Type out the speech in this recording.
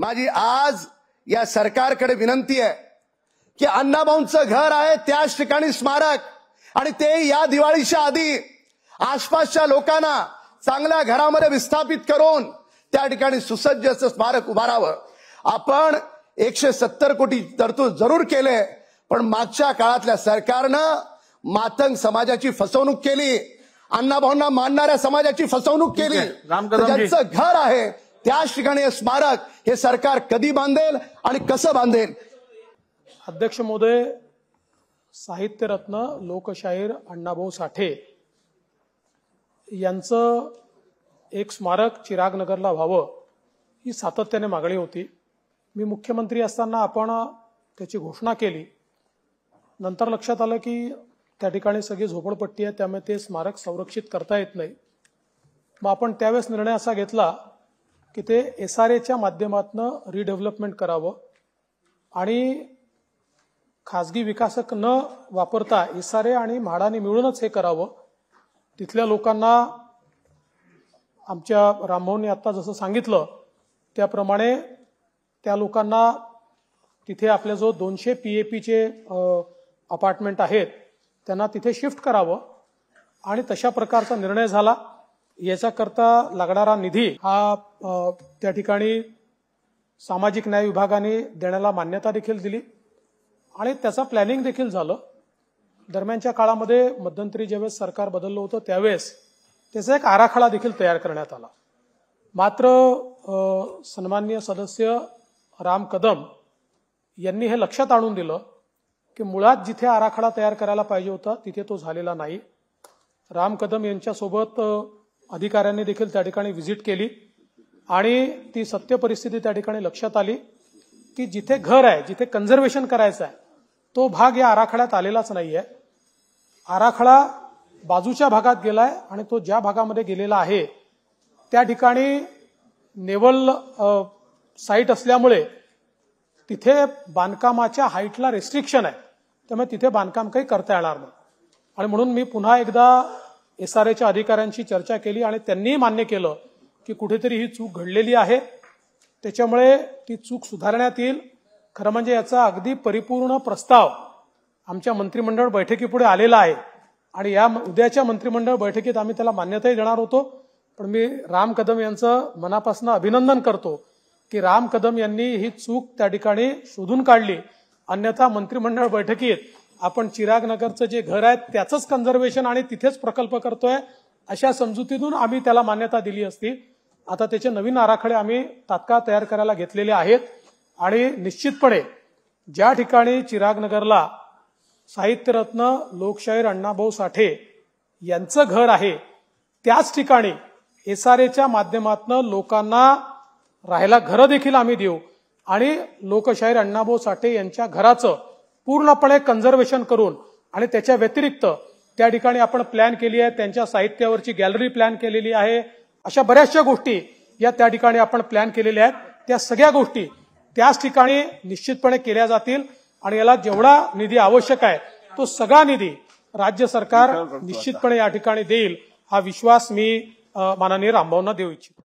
माझी आज या सरकारकडे विनंती आहे की अण्णाभाऊंचं घर आहे त्याच ठिकाणी स्मारक आणि ते या दिवाळीच्या आधी आसपासच्या लोकांना चांगल्या घरामध्ये विस्थापित करून त्या ठिकाणी सुसज्ज असं स्मारक उभारावं आपण एकशे सत्तर कोटी तरतूद जरूर केले पण मागच्या काळातल्या सरकारनं मातंग समाजाची फसवणूक केली अण्णाभाऊंना मानणाऱ्या समाजाची फसवणूक केली त्यांचं घर आहे त्याच ठिकाणी हे स्मारक हे सरकार कधी बांधेल आणि कसं बांधेल अध्यक्ष महोदय साहित्यरत्न लोकशाहीर अण्णाभाऊ साठे यांचं एक स्मारक चिरागनगरला व्हावं ही सातत्याने मागणी होती मी मुख्यमंत्री असताना आपण त्याची घोषणा केली नंतर लक्षात आलं की त्या ठिकाणी सगळी झोपडपट्टी आहे त्यामुळे ते स्मारक संरक्षित करता येत नाही मग आपण त्यावेळेस निर्णय असा घेतला की ते एस आर एच्या माध्यमातून रिडेव्हलपमेंट करावं आणि खाजगी विकासक न वापरता एस आर ए आणि म्हाडाने मिळूनच हे करावं तिथल्या लोकांना आमच्या रामभाऊंनी आत्ता जसं सांगितलं त्याप्रमाणे त्या लोकांना तिथे आपल्या जो दोनशे पी ए पीचे अपार्टमेंट आहेत त्यांना तिथे शिफ्ट करावं आणि तशा प्रकारचा निर्णय झाला याच्याकरता लागणारा निधी हा त्या ठिकाणी सामाजिक न्याय विभागाने देण्याला मान्यता देखील दिली आणि त्याचा प्लॅनिंग देखील झालं दरम्यानच्या काळामध्ये मध्यंतरी ज्यावेळेस सरकार बदललं होतं त्यावेळेस त्याचा एक आराखडा देखील तयार करण्यात आला मात्र सन्मान्य सदस्य राम कदम यांनी हे लक्षात आणून दिलं की मुळात जिथे आराखडा तयार करायला पाहिजे होता तिथे तो झालेला नाही राम कदम यांच्यासोबत अधिकाऱ्यांनी देखील त्या ठिकाणी व्हिजिट केली आणि ती सत्य परिस्थिती त्या ठिकाणी लक्षात आली की जिथे घर आहे जिथे कन्झर्वेशन करायचं आहे तो भाग या आराखड्यात आलेलाच नाही आहे आराखडा बाजूच्या भागात गेलाय आणि तो ज्या भागामध्ये गेलेला आहे त्या ठिकाणी नेवल साईट असल्यामुळे तिथे बांधकामाच्या हाईटला रेस्ट्रिक्शन आहे त्यामुळे तिथे बांधकाम काही करता येणार नाही आणि म्हणून मी पुन्हा एकदा एसआरएच्या अधिकाऱ्यांशी चर्चा केली आणि त्यांनीही मान्य केलं की कुठेतरी ही चूक घडलेली आहे त्याच्यामुळे ती चूक सुधारण्यात येईल खरं म्हणजे याचा अगदी परिपूर्ण प्रस्ताव आमच्या मंत्रिमंडळ बैठकीपुढे आलेला आहे आणि या उद्याच्या मंत्रिमंडळ बैठकीत आम्ही त्याला मान्यताही देणार होतो पण मी राम कदम यांचं मनापासून अभिनंदन करतो की राम कदम यांनी ही चूक त्या ठिकाणी शोधून काढली अन्यथा मंत्रिमंडळ बैठकीत आपण चिराग नगरचं जे घर आहे त्याचंच कन्झर्वेशन आणि तिथेच प्रकल्प करतोय अशा समजुतीतून आम्ही त्याला मान्यता दिली असती आता त्याचे नवीन आराखडे आम्ही तात्काळ तयार करायला घेतलेले आहेत आणि निश्चितपणे ज्या ठिकाणी चिराग नगरला साहित्यरत्न लोकशाहीर अण्णाभाऊ साठे यांचं घर आहे त्याच ठिकाणी एच्या माध्यमातून लोकांना राहायला घरं देखील आम्ही देऊ आणि लोकशाहीर अण्णाभाऊ साठे यांच्या घराचं पूर्णपणे कन्झर्वेशन करून आणि त्याच्या व्यतिरिक्त त्या ठिकाणी आपण प्लॅन केली आहे त्यांच्या साहित्यावरची गॅलरी प्लॅन केलेली आहे अशा बऱ्याचशा गोष्टी या त्या ठिकाणी आपण प्लॅन केलेल्या आहेत त्या सगळ्या गोष्टी त्याच ठिकाणी निश्चितपणे केल्या जातील आणि याला जेवढा निधी आवश्यक आहे तो सगळा निधी राज्य सरकार निश्चितपणे या ठिकाणी देईल हा विश्वास मी माननीय रामभाऊंना देऊ इच्छितो